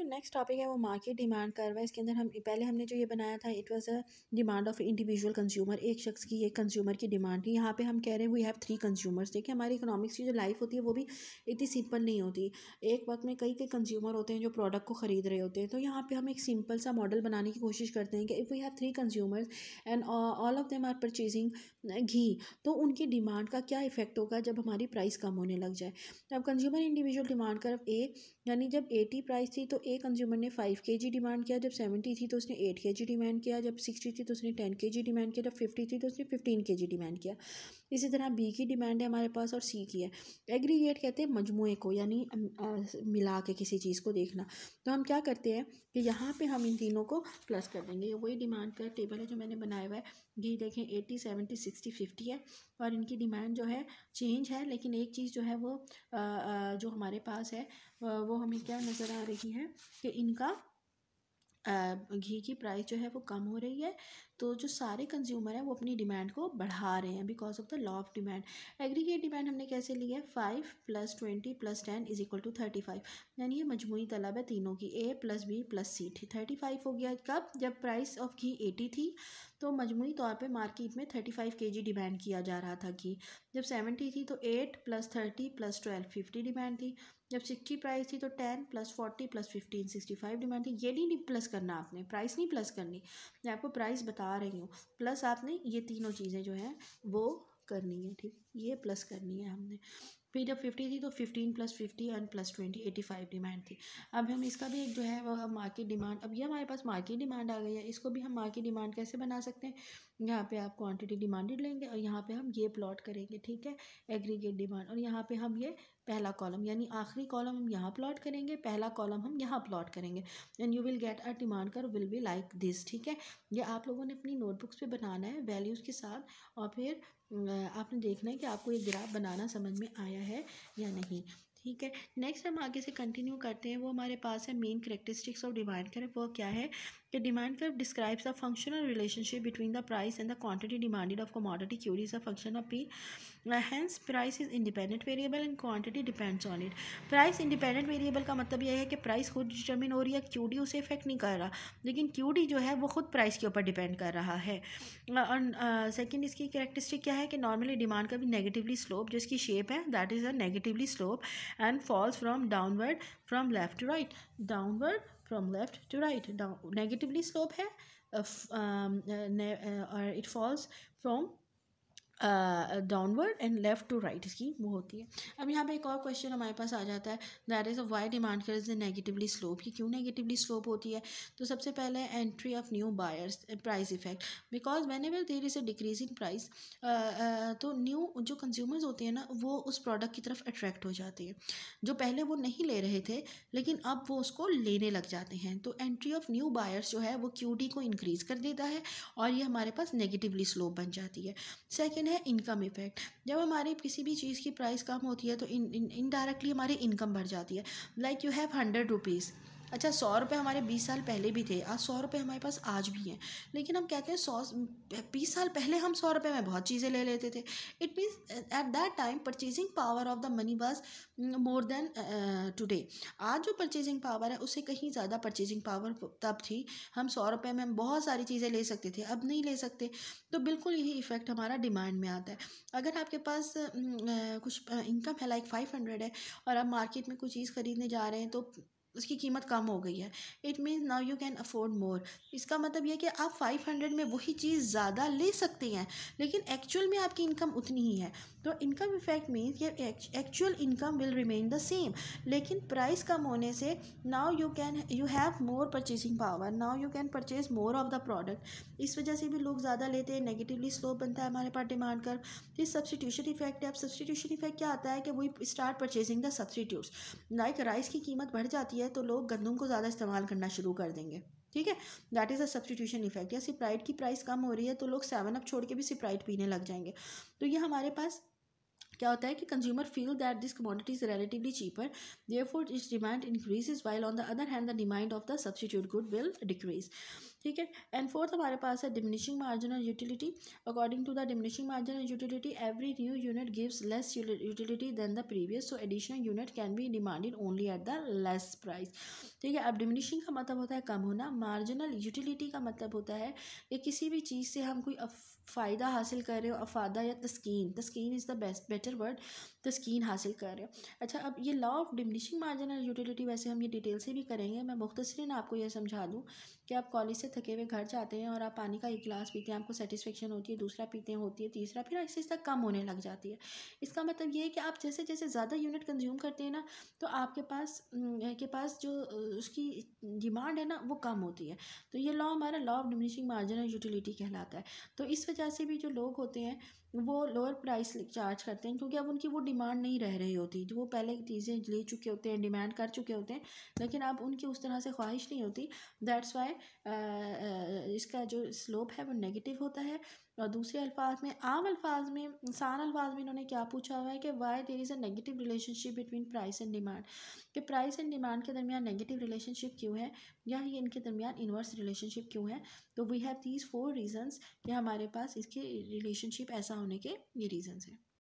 जो next topic है वो मार्केट डिमांड कर्व है इसके अंदर हम पहले हमने जो ये बनाया था it was a demand of individual consumer एक शख्स की एक कंज्यूमर की डिमांड थी यहाँ पे हम कह रहे हैं वी हैव थ्री कंज्यूमर्स देखिए हमारी इकोनॉमिक्स की जो लाइफ होती है वो भी इतनी सिंपल नहीं होती एक वक्त में कई कई कंज्यूमर होते हैं जो प्रोडक्ट को ख़रीद रहे होते हैं तो यहाँ पर हम एक सिंपल सा मॉडल बनाने की कोशिश करते हैं कि if we have three consumers and all of them are purchasing ghee तो उनकी डिमांड का क्या इफेक्ट होगा जब हमारी प्राइस कम होने लग जाए अब consumer individual demand curve A यानी जब एटी प्राइस थी तो ए कंज्यूमर ने फाइव के जी डिमांड किया जब सेवेंटी थी तो उसने एट के जी डिमांड किया जब सिक्सटी थी तो उसने टेन के जी डिमांड किया जब फिफ्टी थी तो उसने फिफ्टीन के जी डिमांड किया इसी तरह बी की डिमांड है हमारे पास और सी की है एग्रीगेट कहते हैं मजमू को यानी मिला के किसी चीज़ को देखना तो हम क्या करते हैं कि यहाँ पर हम इन तीनों को प्लस कर देंगे ये वही डिमांड का टेबल है जो मैंने बनाया हुआ है ये देखें एटी सेवेंटी सिक्सटी फिफ्टी है और इनकी डिमांड जो है चेंज है लेकिन एक चीज़ जो है वो जो हमारे पास है वो वो हमें क्या नज़र आ रही है कि इनका घी की प्राइस जो है वो कम हो रही है तो जो सारे कंज्यूमर हैं वो अपनी डिमांड को बढ़ा रहे हैं because of the law of demand aggregate demand हमने कैसे लिया है five plus twenty plus ten is equal to thirty five यानी ये मजमू तलब है तीनों की A plus B plus C थी थर्टी फाइव हो गया कब जब प्राइस ऑफ घी एटी थी तो मजमू तौर पर मार्केट में थर्टी फाइव के जी डिमांड किया जा रहा था घी जब सेवेंटी थी तो eight plus thirty plus twelve fifty demand थी जब सिक्सटी प्राइस थी तो ten plus forty plus fifteen sixty five demand थी ये नहीं प्लस करना आपने प्राइस नहीं प्लस करनी मैं आपको प्राइस बता रही हूँ प्लस आपने ये तीनों चीज़ें जो हैं वो करनी है ठीक ये प्लस करनी है हमने फिर जब फिफ्टी थी तो fifteen plus fifty and plus twenty eighty five demand थी अब हम इसका भी एक जो है वह मार्केट डिमांड अब ये हमारे पास मार्केट डिमांड आ गई है इसको भी हम मार्केट डिमांड कैसे बना सकते हैं यहाँ पे आप क्वांटिटी डिमांडेड लेंगे और यहाँ पे हम ये प्लॉट करेंगे ठीक है एग्रीगेट डिमांड और यहाँ पे हम ये पहला कॉलम यानी आखिरी कॉलम हम यहाँ प्लॉट करेंगे पहला कॉलम हम यहाँ प्लॉट करेंगे and you will get a demand curve will be like this ठीक है ये आप लोगों ने अपनी नोटबुक्स पे बनाना है वैल्यूज़ के साथ और फिर आपने देखना है कि आपको ये ग्राफ बनाना समझ में आया है या नहीं ठीक है नेक्स्ट हम आगे से कंटिन्यू करते हैं वो हमारे पास है मेन करेक्टरिस्टिक्स ऑफ डिमांड करें वो क्या है A demand curve describes a functional relationship between the price and the quantity demanded of commodity. Q is a function of P. Uh, hence, price is independent variable and quantity depends on it. Price independent variable का मतलब यह है कि price खुद determine हो रही है Q D उसे इफेक्ट नहीं कर रहा लेकिन क्यू डी जो है वो खुद प्राइस के ऊपर डिपेंड कर रहा है और सेकेंड इसकी करेक्टरिस्टिक क्या है कि नॉर्मली डिमांड का भी नेगेटिवली स्लोप जिसकी शेप है that is a negatively slope and falls from downward from left to right downward from left to right down negatively slope hai uh, um, uh, uh, or it falls from downward and left to right इसकी वो होती है अब यहाँ पे एक और question हमारे पास आ जाता है that is why demand curve is negatively slope की क्यों नेगेटिवली स्लोप होती है तो सबसे पहले entry of new buyers price effect because whenever there is a decrease in price तो न्यू जो कंज्यूमर्स होते हैं ना वो उस प्रोडक्ट की तरफ अट्रैक्ट हो जाते हैं जो पहले वो नहीं ले रहे थे लेकिन अब वो उसको लेने लग जाते हैं तो एंट्री ऑफ न्यू बायर्स जो है वो क्यू को इंक्रीज़ कर देता है और ये हमारे पास नेगेटिवली स्लोप बन जाती है सेकेंड है है इनकम इफ़ेक्ट जब हमारी किसी भी चीज़ की प्राइस कम होती है तो इनडायरेक्टली हमारी इनकम बढ़ जाती है like you have hundred rupees अच्छा सौ रुपये हमारे बीस साल पहले भी थे आज सौ रुपये हमारे पास आज भी हैं लेकिन हम कहते हैं सौ बीस साल पहले हम सौ रुपये में बहुत चीज़ें ले लेते थे it means at that time purchasing power of the money was more than today आज जो परचेजिंग पावर है उससे कहीं ज़्यादा परचेजिंग पावर तब थी हम सौ रुपये में बहुत सारी चीज़ें ले सकते थे अब नहीं ले सकते तो बिल्कुल यही इफ़ेक्ट हमारा डिमांड में आता है अगर आपके पास कुछ इनकम है लाइक फाइव हंड्रेड है और आप मार्केट में कोई चीज़ ख़रीदने जा रहे हैं तो उसकी कीमत कम हो गई है it means now you can afford more इसका मतलब यह कि आप फाइव हंड्रेड में वही चीज़ ज़्यादा ले सकते हैं लेकिन एक्चुअल में आपकी इनकम उतनी ही है तो इनकम इफेक्ट मीन्स ये actual income will remain the same लेकिन प्राइस कम होने से now you can you have more purchasing power now you can purchase more of the product इस वजह से भी लोग ज़्यादा लेते हैं नेगेटिवली स्लो बनता है हमारे पास डिमांड कर फिर सब्सटीट्यूशन इफेक्ट है अब सब्सटीट्यूशन इफेक्ट क्या आता है कि वही start purchasing the substitutes like rice की कीमत बढ़ जाती है है तो लोग गंदम को ज़्यादा इस्तेमाल करना शुरू कर देंगे ठीक है that is a substitution effect या सिप्राइट की प्राइस कम हो रही है तो लोग सेवन अप छोड़ के भी सिप्राइट पीने लग जाएंगे तो ये हमारे पास क्या होता है कि consumer feel that this commodity is relatively cheaper therefore its demand increases while on the other hand the demand of the substitute good will decrease ठीक है एंड फोर्थ हमारे पास है डिमिनिशिंग मार्जिन और utility according to the diminishing margin and utility every new unit gives less utility than the previous so additional unit can be demanded only at the less price ठीक है अब diminishing का मतलब होता है कम होना marginal utility का मतलब होता है कि किसी भी चीज़ से हम कोई फ़ायदा हासिल कर रहे हो अफादा या तस्कीन तस्कीन is the best better word तस्किन हासिल कर रहे हो अच्छा अब ये law of margin marginal utility वैसे हम ये डिटेल से भी करेंगे मैं मुख्तसरीन आपको यह समझा दूँ कि आप कॉलेज से थके हुए घर जाते हैं और आप पानी का एक गिलास पीते हैं आपको सेटिस्फेक्शन होती है दूसरा पीते हैं होती है तीसरा फिर इससे तक कम होने लग जाती है इसका मतलब ये है कि आप जैसे जैसे ज़्यादा यूनिट कंज्यूम करते हैं ना तो आपके पास के पास जो उसकी डिमांड है ना वो कम होती है तो ये लॉ हमारा law of diminishing margin utility कहलाता है तो इस वजह से भी जो लोग होते हैं वो लोअर प्राइस चार्ज करते हैं क्योंकि अब उनकी वो डिमांड नहीं रह रही होती जो तो वो पहले चीज़ें ले चुके होते हैं डिमांड कर चुके होते हैं लेकिन अब उनकी उस तरह से ख्वाहिश नहीं होती दैट्स वाई इसका जो स्लोप है वो नेगेटिव होता है और दूसरे अल्फाज में आम अल्फाज में इंसान अल्फाज में इन्होंने क्या पूछा हुआ है कि why there is a negative relationship between price and demand कि प्राइस एंड डिमांड के दरमियान नेगेटिव रिलेशनशिप क्यों है या ये इनके दरमियान इन्वर्स रिलेशनशिप क्यों है तो we have these four reasons या हमारे पास इसके रिलेशनशिप ऐसा होने के ये रीजन्स हैं